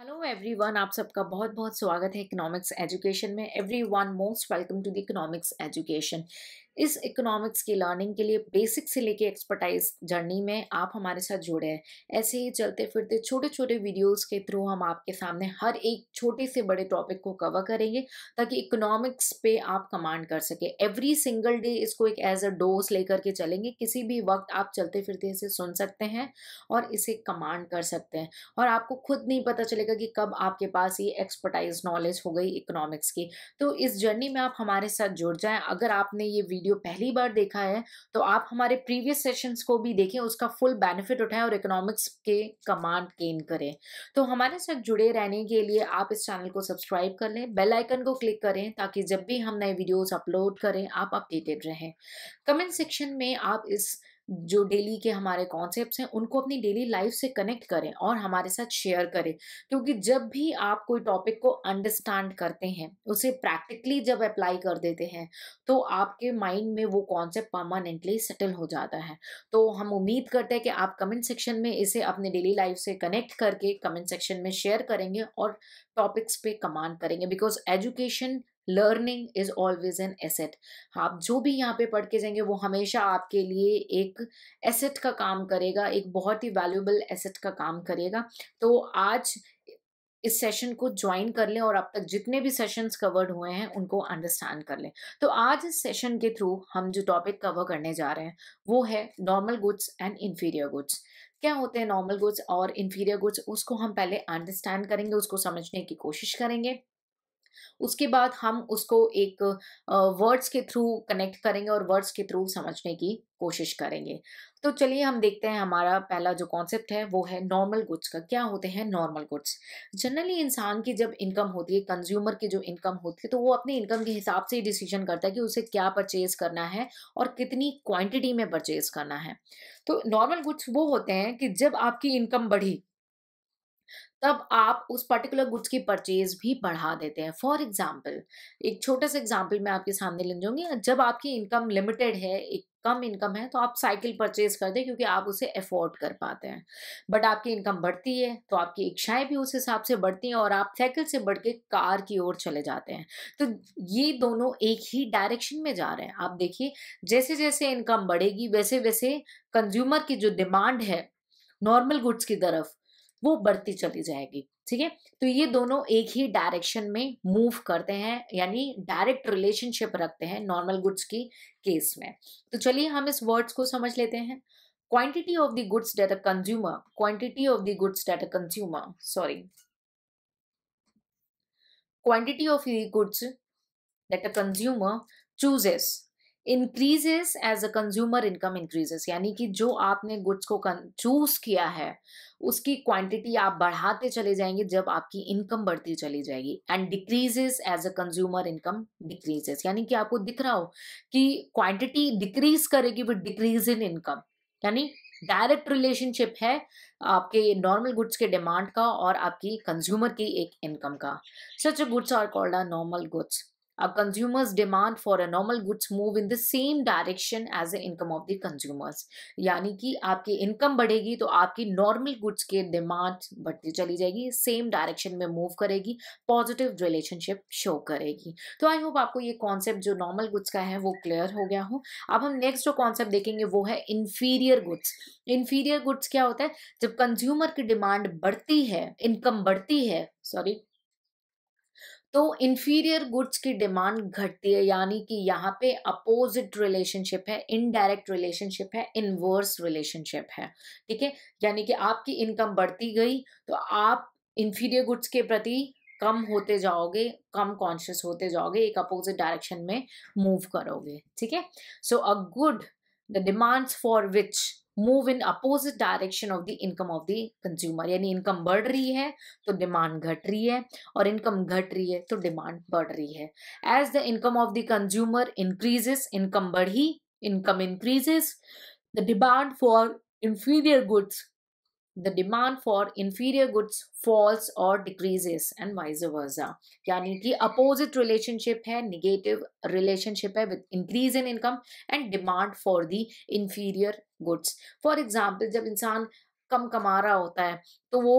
hello everyone आप सबका बहुत बहुत स्वागत है इकोनॉमिक्स एजुकेशन में everyone most welcome to the economics education इस इकोनॉमिक्स की लर्निंग के लिए बेसिक से लेके एक्सपर्टाइज जर्नी में आप हमारे साथ जुड़े हैं ऐसे ही चलते फिरते छोटे छोटे वीडियोस के थ्रू हम आपके सामने हर एक छोटे से बड़े टॉपिक को कवर करेंगे ताकि इकोनॉमिक्स पे आप कमांड कर सके एवरी सिंगल डे इसको एक एज अ डोज लेकर के चलेंगे किसी भी वक्त आप चलते फिरते इसे सुन सकते हैं और इसे कमांड कर सकते हैं और आपको खुद नहीं पता चलेगा कि कब आपके पास ये एक्सपर्टाइज नॉलेज हो गई इकोनॉमिक्स की तो इस जर्नी में आप हमारे साथ जुड़ जाएं अगर आपने ये वीडियो वीडियो पहली बार देखा है तो आप हमारे प्रीवियस सेशंस को भी देखें उसका फुल बेनिफिट उठाएं और इकोनॉमिक्स के कमांड गेन करें तो हमारे साथ जुड़े रहने के लिए आप इस चैनल को सब्सक्राइब कर लें बेल आइकन को क्लिक करें ताकि जब भी हम नए वीडियोस अपलोड करें आप अपडेटेड रहें कमेंट सेक्शन में आप इस जो डेली के हमारे कॉन्सेप्ट हैं उनको अपनी डेली लाइफ से कनेक्ट करें और हमारे साथ शेयर करें क्योंकि जब भी आप कोई टॉपिक को अंडरस्टैंड करते हैं उसे प्रैक्टिकली जब अप्लाई कर देते हैं तो आपके माइंड में वो कॉन्सेप्ट परमानेंटली सेटल हो जाता है तो हम उम्मीद करते हैं कि आप कमेंट सेक्शन में इसे अपने डेली लाइफ से कनेक्ट करके कमेंट सेक्शन में शेयर करेंगे और टॉपिक्स पे कमांड करेंगे because education learning is always an asset आप जो भी यहाँ पे पढ़ के जाएंगे वो हमेशा आपके लिए एक एसेट का काम करेगा एक बहुत ही वैल्यूबल एसेट का काम करेगा तो आज इस सेशन को ज्वाइन कर लें और अब तक जितने भी सेशंस कवर्ड हुए हैं उनको अंडरस्टैंड कर लें तो आज इस सेशन के थ्रू हम जो टॉपिक कवर करने जा रहे हैं वो है normal goods and inferior goods क्या होते हैं नॉर्मल गुड्स और इन्फीरियर गुड्स उसको हम पहले अंडरस्टैंड करेंगे उसको समझने की कोशिश करेंगे उसके बाद हम उसको एक वर्ड्स के थ्रू कनेक्ट करेंगे और वर्ड्स के थ्रू समझने की कोशिश करेंगे तो चलिए हम देखते हैं हमारा पहला जो कॉन्सेप्ट है वो है नॉर्मल गुड्स का क्या होते हैं नॉर्मल गुड्स जनरली इंसान की जब इनकम होती है कंज्यूमर की जो इनकम होती है तो वो अपने इनकम के हिसाब से ही डिसीजन करता है कि उसे क्या परचेज करना है और कितनी क्वांटिटी में परचेज करना है तो नॉर्मल गुड्स वो होते हैं कि जब आपकी इनकम बढ़ी तब आप उस पर्टिकुलर गुड्स की परचेज भी बढ़ा देते हैं फॉर एग्जाम्पल एक छोटा सा एग्जाम्पल मैं आपके सामने ले जाऊंगी जब आपकी इनकम लिमिटेड है एक कम इनकम है तो आप साइकिल परचेज कर दें क्योंकि आप उसे अफोर्ड कर पाते हैं बट आपकी इनकम बढ़ती है तो आपकी इच्छाएं भी उस हिसाब से बढ़ती हैं और आप साइकिल से बढ़ के कार की ओर चले जाते हैं तो ये दोनों एक ही डायरेक्शन में जा रहे हैं आप देखिए जैसे जैसे इनकम बढ़ेगी वैसे वैसे कंज्यूमर की जो डिमांड है नॉर्मल गुड्स की तरफ वो बढ़ती चली जाएगी ठीक है तो ये दोनों एक ही डायरेक्शन में मूव करते हैं यानी डायरेक्ट रिलेशनशिप रखते हैं नॉर्मल गुड्स की केस में तो चलिए हम इस वर्ड्स को समझ लेते हैं quantity of the goods that a consumer quantity of the goods that a consumer sorry quantity of the goods that a consumer chooses increases as a consumer income increases यानी कि जो आपने गुड्स को choose किया है उसकी quantity आप बढ़ाते चले जाएंगे जब आपकी इनकम बढ़ती चली जाएगी and decreases as a consumer income decreases यानी कि आपको दिख रहा हो कि क्वांटिटी डिक्रीज करेगी विद डिक्रीज इन इनकम यानी डायरेक्ट रिलेशनशिप है आपके नॉर्मल गुड्स के डिमांड का और आपकी कंज्यूमर की एक इनकम का such goods are called a normal goods uh, consumers demand for a normal goods move in the same direction as the income of the consumers यानी कि आपकी इनकम बढ़ेगी तो आपकी नॉर्मल गुड्स के डिमांड बढ़ती चली जाएगी सेम डायरेक्शन में मूव करेगी पॉजिटिव रिलेशनशिप शो करेगी तो आई होप आपको ये कॉन्सेप्ट जो नॉर्मल गुड्स का है वो क्लियर हो गया हो अब हम नेक्स्ट जो कॉन्सेप्ट देखेंगे वो है इन्फीरियर गुड्स इन्फीरियर गुड्स क्या होता है जब कंज्यूमर की डिमांड बढ़ती है इनकम बढ़ती है सॉरी तो इन्फीरियर गुड्स की डिमांड घटती है यानी कि यहाँ पे अपोजिट रिलेशनशिप है इनडायरेक्ट रिलेशनशिप है इनवर्स रिलेशनशिप है ठीक है यानी कि आपकी इनकम बढ़ती गई तो आप इन्फीरियर गुड्स के प्रति कम होते जाओगे कम कॉन्शियस होते जाओगे एक अपोजिट डायरेक्शन में मूव करोगे ठीक है so a good the demands for which move in opposite direction of the income of the consumer यानी इनकम बढ़ रही है तो डिमांड घट रही है और इनकम घट रही है तो डिमांड बढ़ रही है as the income of the consumer increases income बढ़ी income increases the demand for inferior goods the demand for inferior goods falls or decreases and vice versa yani ki opposite relationship hai negative relationship hai with increase in income and demand for the inferior goods for example jab insaan kam kama raha hota hai to wo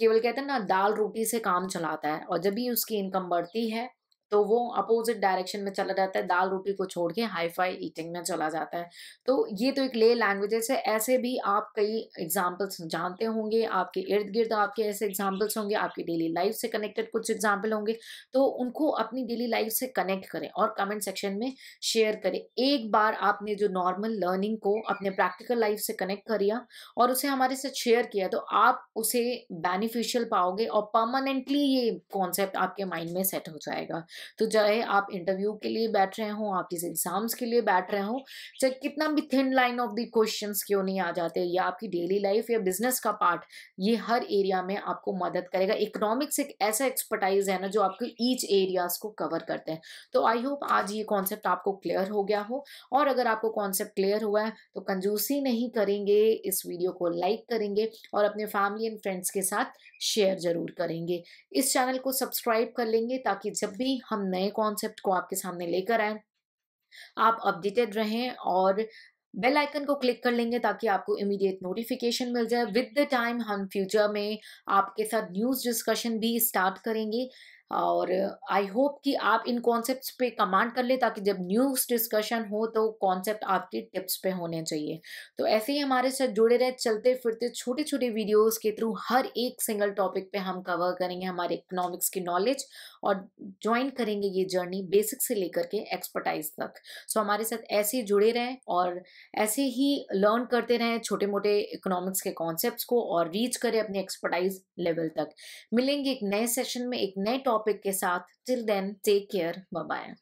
केवल कहते हैं ना दाल रोटी से काम चलाता है और जब भी उसकी इनकम बढ़ती है तो वो अपोजिट डायरेक्शन में चला जाता है दाल रोटी को छोड़ के हाई फाई ईटिंग में चला जाता है तो ये तो एक ले लैंग्वेजेस है ऐसे भी आप कई एग्जाम्पल्स जानते होंगे आपके इर्द गिर्द आपके ऐसे एग्जाम्पल्स होंगे आपकी डेली लाइफ से कनेक्टेड कुछ एग्जाम्पल होंगे तो उनको अपनी डेली लाइफ से कनेक्ट करें और कमेंट सेक्शन में शेयर करें एक बार आपने जो नॉर्मल लर्निंग को अपने प्रैक्टिकल लाइफ से कनेक्ट कर लिया और उसे हमारे साथ शेयर किया तो आप उसे बेनिफिशियल पाओगे और परमानेंटली ये कॉन्सेप्ट आपके माइंड में सेट हो जाएगा तो चाहे आप इंटरव्यू के लिए बैठ रहे हो आप किसी एग्जाम्स के लिए बैठ रहे हो चाहे कितना भी thin line of the question क्यों नहीं आ जाते या आपकी डेली लाइफ या बिजनेस का पार्ट ये हर एरिया में आपको मदद करेगा इकोनॉमिक्स एक ऐसा एक्सपर्टाइज है ना जो आपके ईच एरियाज को कवर करते हैं तो आई होप आज ये कॉन्सेप्ट आपको क्लियर हो गया हो और अगर आपको कॉन्सेप्ट क्लियर हुआ है तो कंजूसी नहीं करेंगे इस वीडियो को लाइक करेंगे और अपने फैमिली एंड फ्रेंड्स के साथ शेयर जरूर करेंगे इस चैनल को सब्सक्राइब कर लेंगे ताकि जब भी हम नए कॉन्सेप्ट को आपके सामने लेकर आए आप अपडेटेड रहें और बेल आइकन को क्लिक कर लेंगे ताकि आपको इमीडिएट नोटिफिकेशन मिल जाए विद द टाइम हम फ्यूचर में आपके साथ न्यूज़ डिस्कशन भी स्टार्ट करेंगे और आई होप कि आप इन कॉन्सेप्ट्स पे कमांड कर ले ताकि जब न्यूज डिस्कशन हो तो कॉन्सेप्ट आपके टिप्स पे होने चाहिए तो ऐसे ही हमारे साथ जुड़े रहे चलते फिरते छोटे छोटे वीडियोस के थ्रू हर एक सिंगल टॉपिक पे हम कवर करेंगे हमारे इकोनॉमिक्स की नॉलेज और ज्वाइन करेंगे ये जर्नी बेसिक से लेकर के एक्सपर्टाइज तक सो हमारे साथ ऐसे ही जुड़े रहें और ऐसे ही लर्न करते रहें छोटे मोटे इकोनॉमिक्स के कॉन्सेप्ट को और रीच करें अपने एक्सपर्टाइज लेवल तक मिलेंगे एक नए सेशन में एक नए टॉपिक टॉपिक के साथ till then take care bye bye